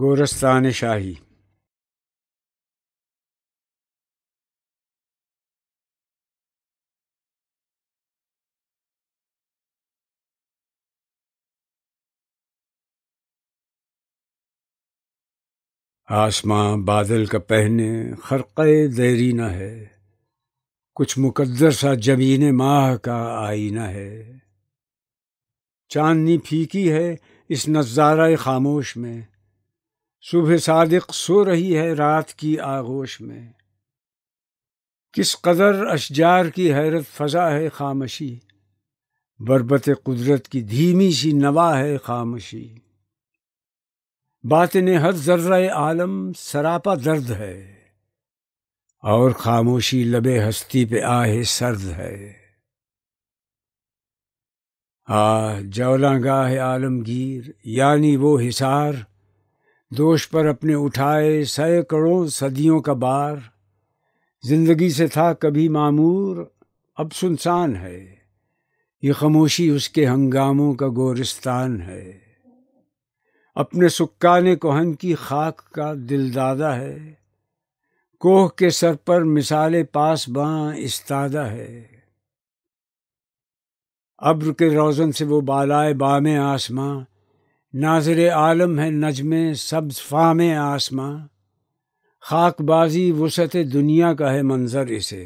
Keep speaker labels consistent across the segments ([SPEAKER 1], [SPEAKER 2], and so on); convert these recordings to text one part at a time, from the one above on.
[SPEAKER 1] गोरस्तान शाही आसमां बादल का पहने खरक़ देरीना है कुछ मुकद्दर सा जमीन माह का आईना है चांदनी फीकी है इस नज़ारा खामोश में सुबह सादिक सो रही है रात की आगोश में किस कदर अशजार की हैरत फजा है खामशी बरबत कुदरत की धीमी सी नवा है खामशी बात ने हर जर्र आलम सरापा दर्द है और खामोशी लबे हस्ती पे आहे सर्द है आ है आलमगीर यानी वो हिसार दोष पर अपने उठाए सैकड़ों सदियों का बार जिंदगी से था कभी मामूर अब सुनसान है ये खामोशी उसके हंगामों का गोरिस्तान है अपने सुक्काने कोहन की खाक का दिलदादा है कोह के सर पर मिसाले पास बाँ इस्तादा है अब्र के रोज़न से वो बालाए बाम आसमां नाजर आलम है नजम सब्ज फाम आसमां खाकबाजी वसत दुनिया का है मंजर इसे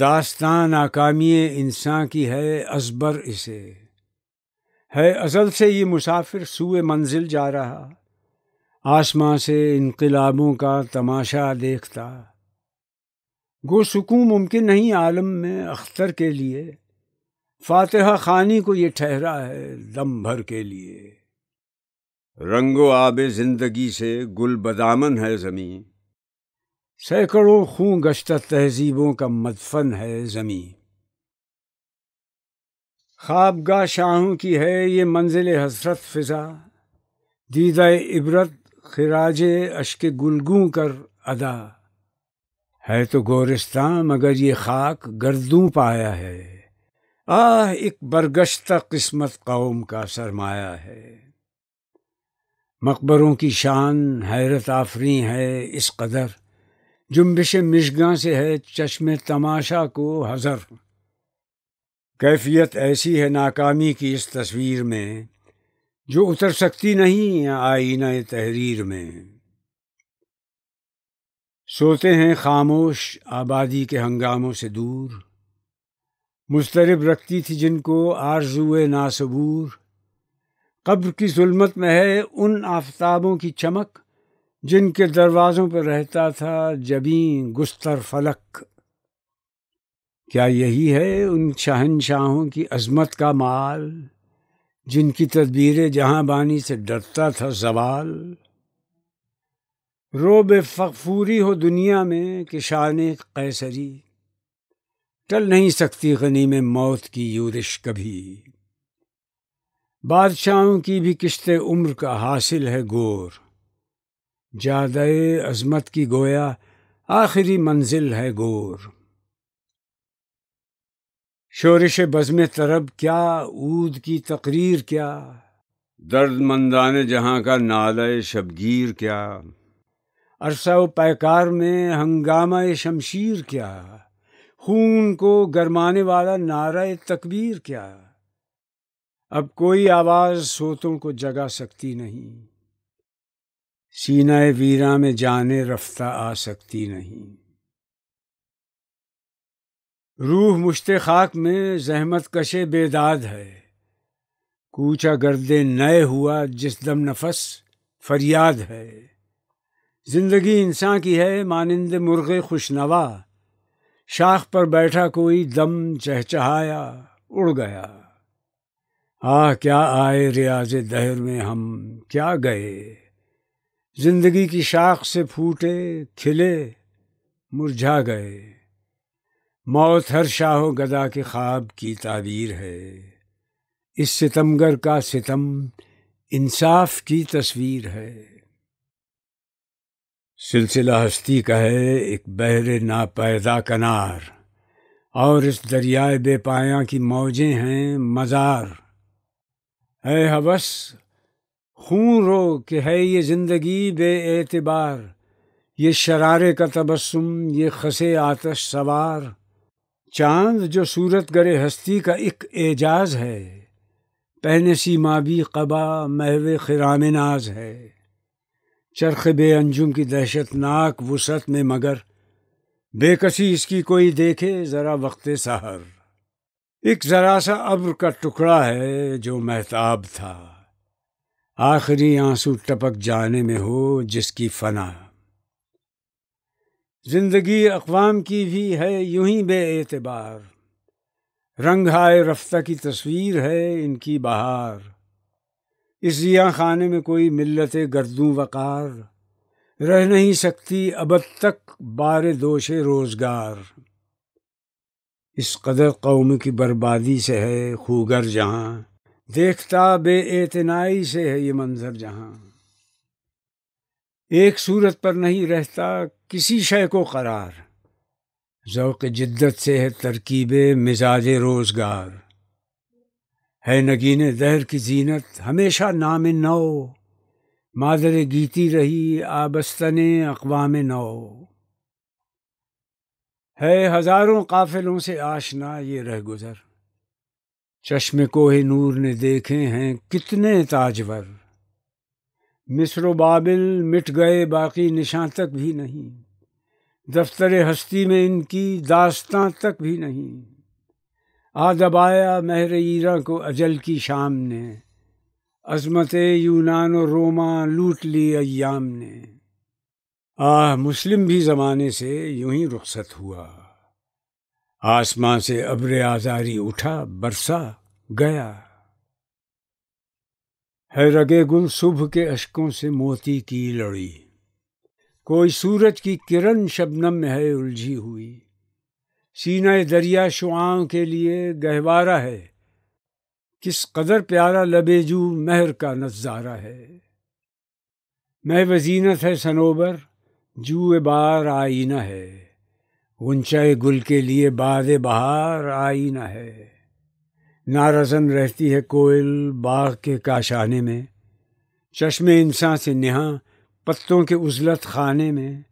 [SPEAKER 1] दास्तान नाकामी इंसान की है असबर इसे है अजल से ये मुसाफिर सूए मंजिल जा रहा आसमां से इनकलाबों का तमाशा देखता गो सुकून मुमकिन नहीं आलम में अख्तर के लिए फातहा खानी को ये ठहरा है दम भर के लिए रंगो आब जिंदगी से गुल बदामन है जमी सैकड़ों खून गश्त तहजीबों का मदफन है ज़मीं ख्वाबगा शाहों की है ये मंजिल हसरत फ़िज़ा दीदा इबरत खराज अश्क गुलगू कर अदा है तो गोरिस्तान मगर ये खाक गर्दू पाया है आह एक बरगश्ता किस्मत कौम का सरमाया है मकबरों की शान हैरत आफरी है इस कदर जुम्बिश मिशगा से है चश्म तमाशा को हज़र कैफियत ऐसी है नाकामी की इस तस्वीर में जो उतर सकती नहीं आईना तहरीर में सोते हैं खामोश आबादी के हंगामों से दूर मुस्तरब रखती थी जिनको आरजुए नासबूर कब्र की जुलमत में है उन आफताबों की चमक जिनके दरवाज़ों पर रहता था जबी गुस्तर फलक क्या यही है उन शहनशाहों की अजमत का माल जिनकी तदबीरें जहाँ बानी से डरता था जवाल रो बेफूरी हो दुनिया में कि शान कैसरी टल नहीं सकती गनी में मौत की यूरिश कभी बादशाहों की भी किश्त उम्र का हासिल है गोर जादे अजमत की गोया आखिरी मंजिल है गोर शोरिश बज़म तरब क्या ऊद की तकरीर क्या दर्द मंदान जहाँ का नाल शबगीर क्या अरसा व पैकार में हंगामा शमशीर क्या खून को गरमाने वाला नारा तकबीर क्या अब कोई आवाज सोतों को जगा सकती नहीं सीना वीरा में जाने रफ्ता आ सकती नहीं रूह मुश्ते खाक में जहमत कशे बेदाद है कूचा गर्दे नए हुआ जिस दम नफस फरियाद है जिंदगी इंसान की है मानिंद मुर्गे खुशनवा शाख पर बैठा कोई दम चहचहाया उड़ गया आह क्या आए रियाज दहर में हम क्या गए जिंदगी की शाख से फूटे खिले मुरझा गए मौत हर शाह गदा के ख्वाब की ताबीर है इस सितमगर का सितम इंसाफ की तस्वीर है सिलसिला हस्ती का है एक बहर नापैदा कनार और इस दरियाए बेपाया की मौजें हैं मज़ार है हवस खून रो कि है ये ज़िंदगी एतबार ये शरारे का तबस्सुम ये खसे आतश सवार चांद जो सूरत गरे हस्ती का एक एजाज है पहने सी माबी कबा महव खराम नाज है चरख बे अंजुम की दहशतनाक वसत में मगर बेकसी इसकी कोई देखे ज़रा वक्त सहर एक जरा सा अब्र का टुकड़ा है जो महताब था आखिरी आंसू टपक जाने में हो जिसकी फना जिंदगी अकवाम की भी है यूं ही एतबार रंग हाय रफ्ता की तस्वीर है इनकी बहार इस जिया खाने में कोई मिल्लत गर्दू वक़ार रह नहीं सकती अब तक बार दोषे रोज़गार इस कदर कौम की बर्बादी से है खूगर जहाँ देखता एतनाई से है ये मंज़र जहाँ एक सूरत पर नहीं रहता किसी शय को करार ज़ौक़ जिद्दत से है तरकीब मिजाज रोज़गार है नगीन दहर की जीनत हमेशा नाम नौ मादर गीती रही आबस्तन अकवाम नौ है हजारों काफिलों से आशना ये रह गुजर चश्म कोहे नूर ने देखे हैं कितने ताजवर मिस्र बाबिल मिट गए बाकी निशान तक भी नहीं दफ्तर हस्ती में इनकी दास्तां तक भी नहीं आ दबाया महर ईरा को अजल की शाम ने अजमत यूनान और रोमा लूट ली अयाम ने आह मुस्लिम भी ज़माने से यूं ही रुखसत हुआ आसमां से अब्र आज़ारी उठा बरसा गया है रगे गुल सुबह के अशकों से मोती की लड़ी कोई सूरज की किरण शबनम में है उलझी हुई सीना दरिया शुआ के लिए गहवारा है किस कदर प्यारा लबेजू महर का नज़ारा है मह वजीनत है सनोबर जुए बार आईना है ऊंचाए गुल के लिए बाद बहार आईना है नारज़न रहती है कोयल बाग के काशाने में चश्मे इंसान से नहा पत्तों के उजलत खाने में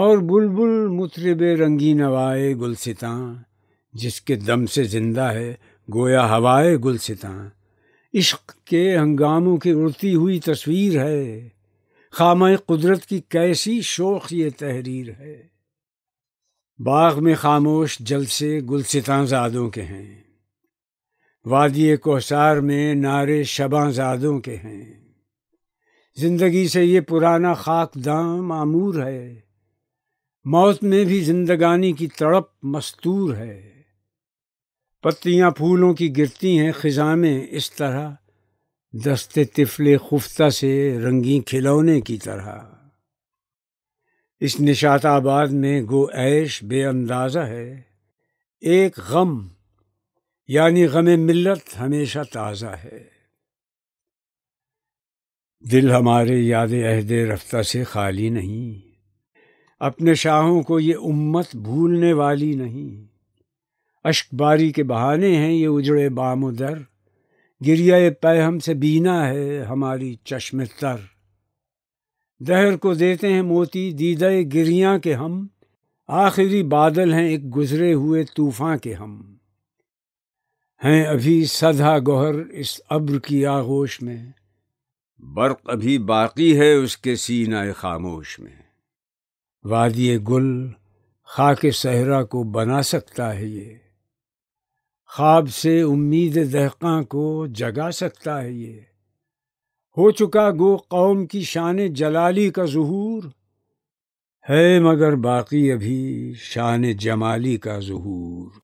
[SPEAKER 1] और बुलबुल मुतरब रंगी नवाए गुलसिता जिसके दम से जिंदा है गोया हवाए गुलसिता इश्क के हंगामों की उड़ती हुई तस्वीर है खाम कुदरत की कैसी शोख ये तहरीर है बाग में खामोश जलसे गुलसितांजादों के हैं वादी कोहसार में नारे शबाजादों के हैं जिंदगी से ये पुराना खाक दाम आमूर है मौत में भी जिंदगानी की तड़प मस्तूर है पत्तियां फूलों की गिरती हैं ख़िज़ा में इस तरह दस्ते तिफले खुफ्ता से रंगी खिलौने की तरह इस निशाताबाद में गो ऐश बेअंदाजा है एक गम यानी गम मिलत हमेशा ताज़ा है दिल हमारे याद अहद रफ्ता से खाली नहीं अपने शाहों को ये उम्मत भूलने वाली नहीं अश्कबारी के बहाने हैं ये उजड़े बामोदर गिरिया पै हमसे बीना है हमारी चश्म तर दहर को देते हैं मोती दीदे गिरिया के हम आखिरी बादल हैं एक गुजरे हुए तूफ़ान के हम हैं अभी सधा गोहर इस अब्र की आगोश में बर्क अभी बाकी है उसके सीना खामोश में वादिय गुल खाके सहरा को बना सकता है ये ख्वाब से उम्मीद दहका को जगा सकता है ये हो चुका गो कौम की शान जलाली का जहूर है मगर बाकी अभी शान जमाली का जहूर